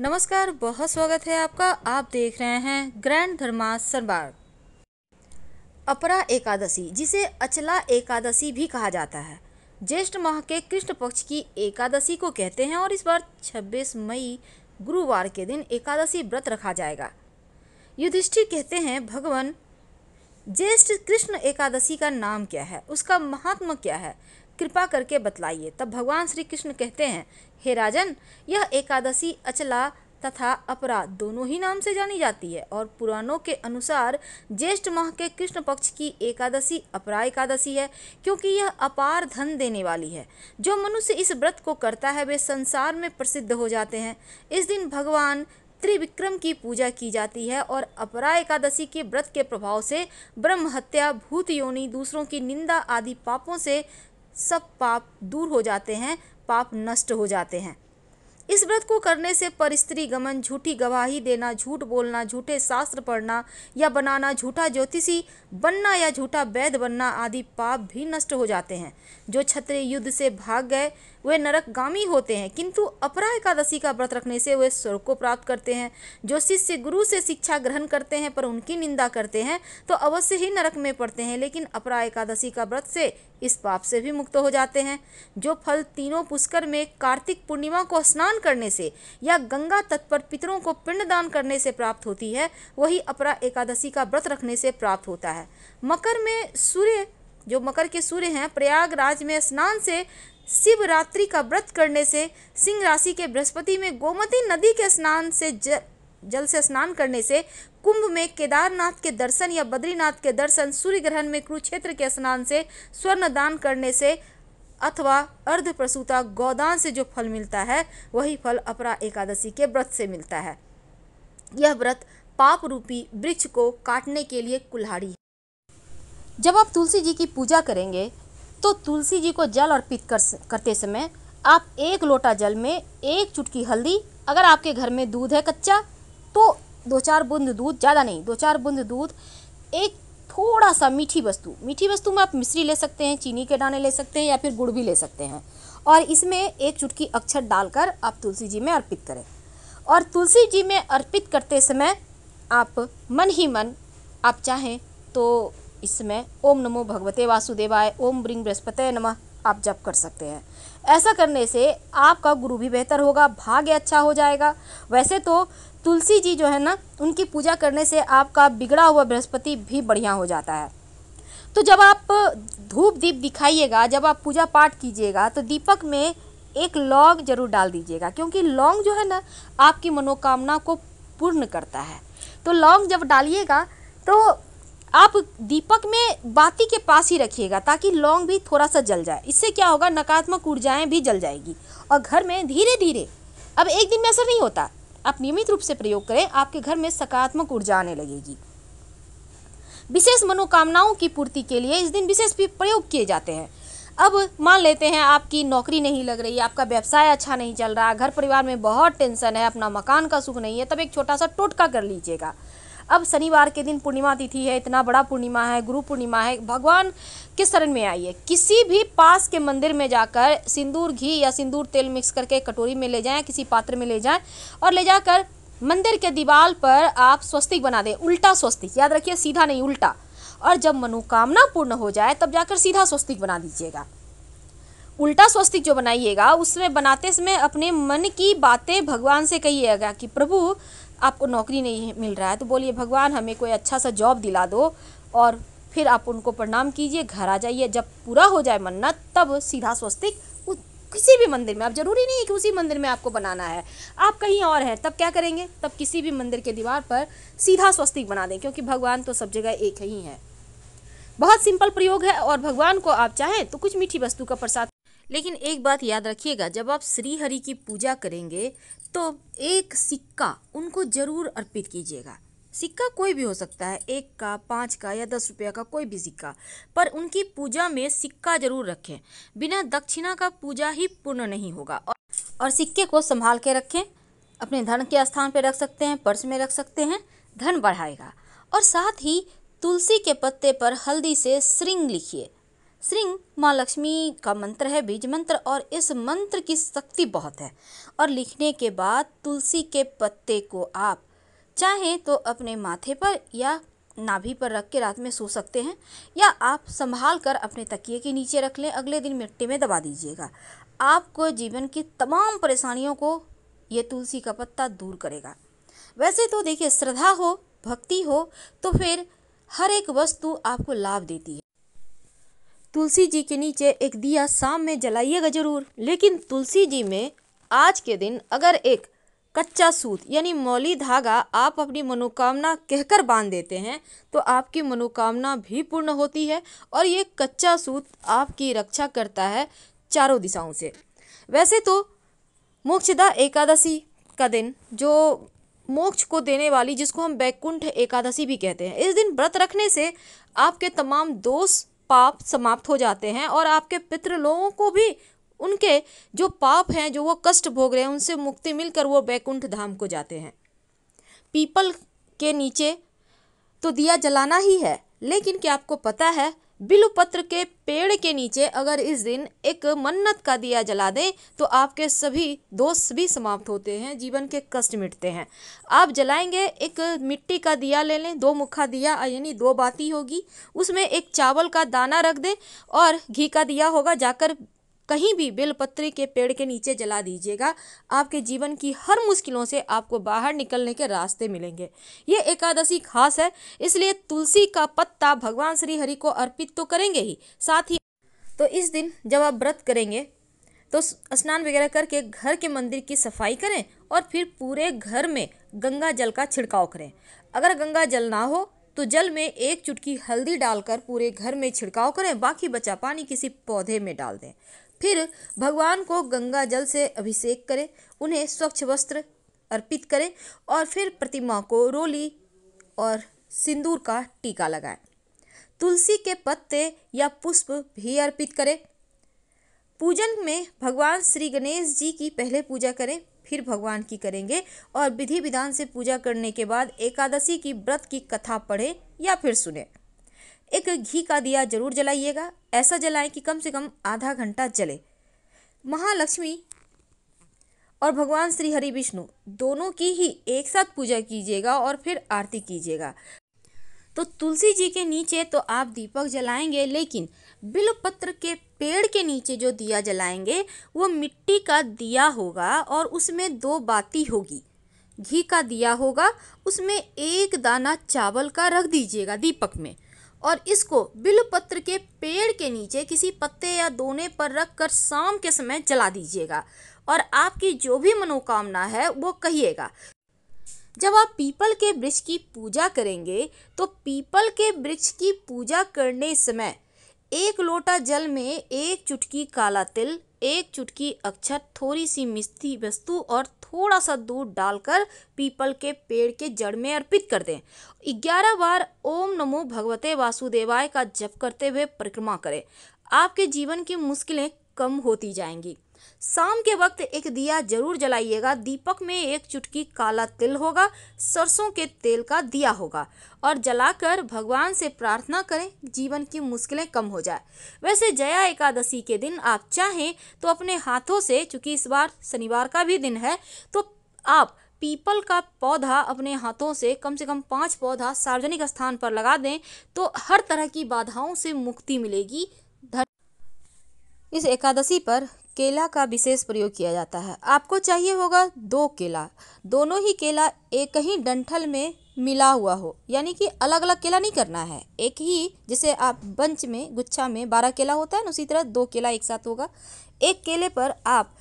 नमस्कार बहुत स्वागत है आपका आप देख रहे हैं ग्रैंड धर्मा सरबार अपरा एकादशी जिसे अचला एकादशी भी कहा जाता है ज्येष्ठ माह के कृष्ण पक्ष की एकादशी को कहते हैं और इस बार 26 मई गुरुवार के दिन एकादशी व्रत रखा जाएगा युधिष्ठिर कहते हैं भगवान ज्येष्ठ कृष्ण एकादशी का नाम क्या है उसका महात्मा क्या है कृपा करके बतलाइए तब भगवान श्री कृष्ण कहते हैं हे राजन यह एकादशी अचला तथा अपरा दोनों ही नाम से जानी जाती है और पुराणों के अनुसार ज्येष्ठ माह के कृष्ण पक्ष की एकादशी अपरा एकादशी है क्योंकि यह अपार धन देने वाली है जो मनुष्य इस व्रत को करता है वे संसार में प्रसिद्ध हो जाते हैं इस दिन भगवान त्रिविक्रम की पूजा की जाती है और अपरा एकादशी के व्रत के प्रभाव से ब्रह्म हत्या भूत योनि दूसरों की निंदा आदि पापों से सब पाप दूर हो जाते हैं पाप नष्ट हो जाते हैं इस व्रत को करने से पर स्त्री गमन झूठी गवाही देना झूठ बोलना झूठे शास्त्र पढ़ना या बनाना झूठा ज्योतिषी बनना या झूठा वैद्य बनना आदि पाप भी नष्ट हो जाते हैं जो क्षत्रिय युद्ध से भाग गए वे नरकगामी होते हैं किंतु अपरा एकादशी का व्रत रखने से वे स्वर्ग को प्राप्त करते हैं जो शिष्य गुरु से शिक्षा ग्रहण करते हैं पर उनकी निंदा करते हैं तो अवश्य ही नरक में पड़ते हैं लेकिन अपरा एकादशी का व्रत से इस पाप से भी मुक्त हो जाते हैं जो फल तीनों पुष्कर में कार्तिक पूर्णिमा को स्नान करने से या गंगा तट पर पितरों को पिंडदान करने से प्राप्त होती है वही अपरा एकादशी का व्रत रखने से प्राप्त होता है मकर में सूर्य जो मकर के सूर्य हैं प्रयागराज में स्नान से शिवरात्रि का व्रत करने से सिंह राशि के बृहस्पति में गोमती नदी के स्नान से ज, जल से स्नान करने से कुंभ में केदारनाथ के दर्शन या बद्रीनाथ के दर्शन सूर्य ग्रहण में कुरुक्षेत्र के स्नान से स्वर्ण दान करने से अथवा अर्ध प्रसूता गौदान से जो फल मिलता है वही फल अपरा एकादशी के व्रत से मिलता है यह व्रत पाप रूपी वृक्ष को काटने के लिए कुल्हाड़ी जब आप तुलसी जी की पूजा करेंगे तो तुलसी जी को जल अर्पित कर करते समय आप एक लोटा जल में एक चुटकी हल्दी अगर आपके घर में दूध है कच्चा तो दो चार बूंद दूध ज़्यादा नहीं दो चार बूंद दूध एक थोड़ा सा मीठी वस्तु मीठी वस्तु में आप मिश्री ले सकते हैं चीनी के दाने ले सकते हैं या फिर गुड़ भी ले सकते हैं और इसमें एक चुटकी अक्षत डालकर आप तुलसी जी में अर्पित करें और तुलसी जी में अर्पित करते समय आप मन ही मन आप चाहें तो इस समय ओम नमो भगवते वासुदेवाय ओम ब्रिंग बृहस्पत नमः आप जप कर सकते हैं ऐसा करने से आपका गुरु भी बेहतर होगा भाग्य अच्छा हो जाएगा वैसे तो तुलसी जी जो है ना उनकी पूजा करने से आपका बिगड़ा हुआ बृहस्पति भी बढ़िया हो जाता है तो जब आप धूप दीप दिखाइएगा जब आप पूजा पाठ कीजिएगा तो दीपक में एक लौंग जरूर डाल दीजिएगा क्योंकि लौंग जो है ना आपकी मनोकामना को पूर्ण करता है तो लौंग जब डालिएगा तो आप दीपक में बाती के पास ही रखिएगा ताकि लौंग भी थोड़ा सा जल जाए इससे क्या होगा नकारात्मक ऊर्जाएं भी जल जाएगी और घर में धीरे धीरे अब एक दिन में असर नहीं होता आप नियमित रूप से प्रयोग करें आपके घर में सकारात्मक ऊर्जा आने लगेगी विशेष मनोकामनाओं की पूर्ति के लिए इस दिन विशेष प्रयोग किए जाते हैं अब मान लेते हैं आपकी नौकरी नहीं लग रही आपका व्यवसाय अच्छा नहीं चल रहा घर परिवार में बहुत टेंशन है अपना मकान का सुख नहीं है तब एक छोटा सा टोटका कर लीजिएगा अब शनिवार के दिन पूर्णिमा तिथि है इतना बड़ा पूर्णिमा है गुरु पूर्णिमा है भगवान किस शरण में आइए किसी भी पास के मंदिर में जाकर सिंदूर घी या सिंदूर तेल मिक्स करके कटोरी में ले जाएं किसी पात्र में ले जाएं और ले जाकर मंदिर के दीवार पर आप स्वस्तिक बना दें उल्टा स्वस्तिक याद रखिए सीधा नहीं उल्टा और जब मनोकामना पूर्ण हो जाए तब जाकर सीधा स्वस्तिक बना दीजिएगा उल्टा स्वस्तिक जो बनाइएगा उसमें बनाते समय अपने मन की बातें भगवान से कहिएगा कि प्रभु आपको नौकरी नहीं मिल रहा है तो बोलिए भगवान हमें कोई अच्छा सा जॉब दिला दो और फिर आप उनको प्रणाम कीजिए घर आ जाइए जब पूरा हो जाए मन्नत तब सीधा स्वस्तिक किसी भी मंदिर में आप जरूरी नहीं है कि उसी मंदिर में आपको बनाना है आप कहीं और हैं तब क्या करेंगे तब किसी भी मंदिर के दीवार पर सीधा स्वस्तिक बना दें क्योंकि भगवान तो सब जगह एक ही है बहुत सिंपल प्रयोग है और भगवान को आप चाहें तो कुछ मीठी वस्तु का प्रसाद लेकिन एक बात याद रखिएगा जब आप श्री हरि की पूजा करेंगे तो एक सिक्का उनको ज़रूर अर्पित कीजिएगा सिक्का कोई भी हो सकता है एक का पाँच का या दस रुपया का कोई भी सिक्का पर उनकी पूजा में सिक्का जरूर रखें बिना दक्षिणा का पूजा ही पूर्ण नहीं होगा और, और सिक्के को संभाल के रखें अपने धन के स्थान पर रख सकते हैं पर्स में रख सकते हैं धन बढ़ाएगा और साथ ही तुलसी के पत्ते पर हल्दी से श्रृंग लिखिए श्रृंग माँ लक्ष्मी का मंत्र है बीज मंत्र और इस मंत्र की शक्ति बहुत है और लिखने के बाद तुलसी के पत्ते को आप चाहें तो अपने माथे पर या नाभि पर रख के रात में सो सकते हैं या आप संभाल कर अपने तकिए के नीचे रख लें अगले दिन मिट्टी में दबा दीजिएगा आपको जीवन की तमाम परेशानियों को ये तुलसी का पत्ता दूर करेगा वैसे तो देखिए श्रद्धा हो भक्ति हो तो फिर हर एक वस्तु आपको लाभ देती है तुलसी जी के नीचे एक दिया शाम में जलाइएगा जरूर लेकिन तुलसी जी में आज के दिन अगर एक कच्चा सूत यानी मौली धागा आप अपनी मनोकामना कहकर बांध देते हैं तो आपकी मनोकामना भी पूर्ण होती है और ये कच्चा सूत आपकी रक्षा करता है चारों दिशाओं से वैसे तो मोक्षदा एकादशी का दिन जो मोक्ष को देने वाली जिसको हम बैकुंठ एकादशी भी कहते हैं इस दिन व्रत रखने से आपके तमाम दोष पाप समाप्त हो जाते हैं और आपके पितृ लोगों को भी उनके जो पाप हैं जो वो कष्ट भोग रहे हैं उनसे मुक्ति मिलकर वो बैकुंठ धाम को जाते हैं पीपल के नीचे तो दिया जलाना ही है लेकिन क्या आपको पता है बिलुपत्र के पेड़ के नीचे अगर इस दिन एक मन्नत का दिया जला दें तो आपके सभी दोष भी समाप्त होते हैं जीवन के कष्ट मिटते हैं आप जलाएंगे एक मिट्टी का दिया ले लें दो मुखा दिया यानी दो बाती होगी उसमें एक चावल का दाना रख दें और घी का दिया होगा जाकर कहीं भी बेलपत्री के पेड़ के नीचे जला दीजिएगा आपके जीवन की हर मुश्किलों से आपको बाहर निकलने के रास्ते मिलेंगे ये एकादशी खास है इसलिए तुलसी का पत्ता भगवान श्री हरि को अर्पित तो करेंगे ही साथ ही तो इस दिन जब आप व्रत करेंगे तो स्नान वगैरह करके घर के मंदिर की सफाई करें और फिर पूरे घर में गंगा जल का छिड़काव करें अगर गंगा जल ना हो तो जल में एक चुटकी हल्दी डालकर पूरे घर में छिड़काव करें बाकी बचा पानी किसी पौधे में डाल दें फिर भगवान को गंगा जल से अभिषेक करें उन्हें स्वच्छ वस्त्र अर्पित करें और फिर प्रतिमा को रोली और सिंदूर का टीका लगाएं तुलसी के पत्ते या पुष्प भी अर्पित करें पूजन में भगवान श्री गणेश जी की पहले पूजा करें फिर भगवान की करेंगे और विधि विधान से पूजा करने के बाद एकादशी की व्रत की कथा पढ़ें या फिर सुनें एक घी का दिया जरूर जलाइएगा ऐसा जलाएं कि कम से कम आधा घंटा जले महालक्ष्मी और भगवान श्री हरि विष्णु दोनों की ही एक साथ पूजा कीजिएगा और फिर आरती कीजिएगा तो तुलसी जी के नीचे तो आप दीपक जलाएंगे लेकिन बिलपत्र के पेड़ के नीचे जो दिया जलाएंगे वो मिट्टी का दिया होगा और उसमें दो बाती होगी घी का दिया होगा उसमें एक दाना चावल का रख दीजिएगा दीपक में और इसको बिलपत्र के पेड़ के नीचे किसी पत्ते या दोने पर रख कर शाम के समय जला दीजिएगा और आपकी जो भी मनोकामना है वो कहिएगा जब आप पीपल के वृक्ष की पूजा करेंगे तो पीपल के वृक्ष की पूजा करने समय एक लोटा जल में एक चुटकी काला तिल एक चुटकी अक्षत थोड़ी सी मिस्ती वस्तु और थोड़ा सा दूध डालकर पीपल के पेड़ के जड़ में अर्पित कर दें ग्यारह बार ओम नमो भगवते वासुदेवाय का जप करते हुए परिक्रमा करें आपके जीवन की मुश्किलें कम होती जाएंगी शाम के वक्त एक दिया जरूर जलाइएगा दीपक में एक चुटकी काला तिल होगा सरसों के तेल का दिया होगा और जलाकर भगवान से प्रार्थना करें जीवन की मुश्किलें कम हो जाए वैसे जया एकादशी के दिन आप चाहें तो अपने हाथों से चूंकि इस बार शनिवार का भी दिन है तो आप पीपल का पौधा अपने हाथों से कम से कम पाँच पौधा सार्वजनिक स्थान पर लगा दें तो हर तरह की बाधाओं से मुक्ति मिलेगी इस एकादशी पर केला का विशेष प्रयोग किया जाता है आपको चाहिए होगा दो केला दोनों ही केला एक ही डंठल में मिला हुआ हो यानी कि अलग अलग केला नहीं करना है एक ही जैसे आप बंच में गुच्छा में बारह केला होता है ना उसी तरह दो केला एक साथ होगा एक केले पर आप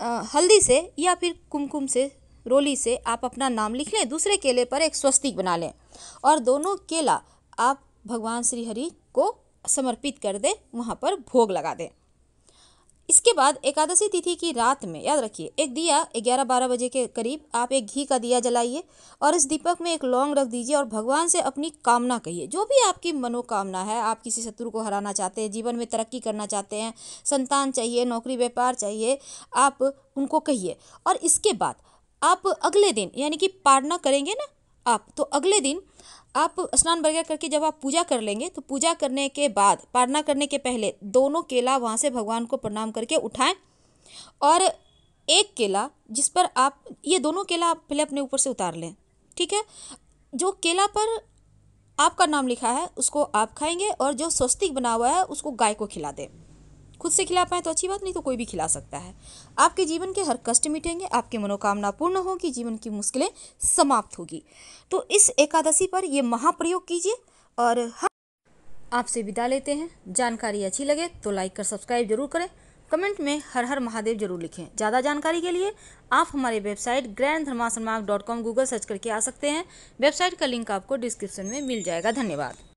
आ, हल्दी से या फिर कुमकुम से रोली से आप अपना नाम लिख लें दूसरे केले पर एक स्वस्तिक बना लें और दोनों केला आप भगवान श्री हरि को समर्पित कर दें वहाँ पर भोग लगा दें इसके बाद एकादशी तिथि की रात में याद रखिए एक दिया ग्यारह बारह बजे के करीब आप एक घी का दिया जलाइए और इस दीपक में एक लौंग रख दीजिए और भगवान से अपनी कामना कहिए जो भी आपकी मनोकामना है आप किसी शत्रु को हराना चाहते हैं जीवन में तरक्की करना चाहते हैं संतान चाहिए नौकरी व्यापार चाहिए आप उनको कहिए और इसके बाद आप अगले दिन यानी कि पारना करेंगे ना आप तो अगले दिन आप स्नान वगैरह करके जब आप पूजा कर लेंगे तो पूजा करने के बाद प्रार्थना करने के पहले दोनों केला वहाँ से भगवान को प्रणाम करके उठाएं और एक केला जिस पर आप ये दोनों केला आप पहले अपने ऊपर से उतार लें ठीक है जो केला पर आपका नाम लिखा है उसको आप खाएंगे और जो स्वस्तिक बना हुआ है उसको गाय को खिला दें खुद से खिला पाएँ तो अच्छी बात नहीं तो कोई भी खिला सकता है आपके जीवन के हर कष्ट मिटेंगे आपकी मनोकामना पूर्ण होगी जीवन की मुश्किलें समाप्त होगी तो इस एकादशी पर ये महाप्रयोग कीजिए और हम आपसे विदा लेते हैं जानकारी अच्छी लगे तो लाइक कर सब्सक्राइब जरूर करें कमेंट में हर हर महादेव जरूर लिखें ज़्यादा जानकारी के लिए आप हमारे वेबसाइट ग्रैंड धर्मासन मार्ग डॉट कॉम गूगल सर्च करके आ सकते हैं वेबसाइट का लिंक आपको डिस्क्रिप्शन में मिल जाएगा धन्यवाद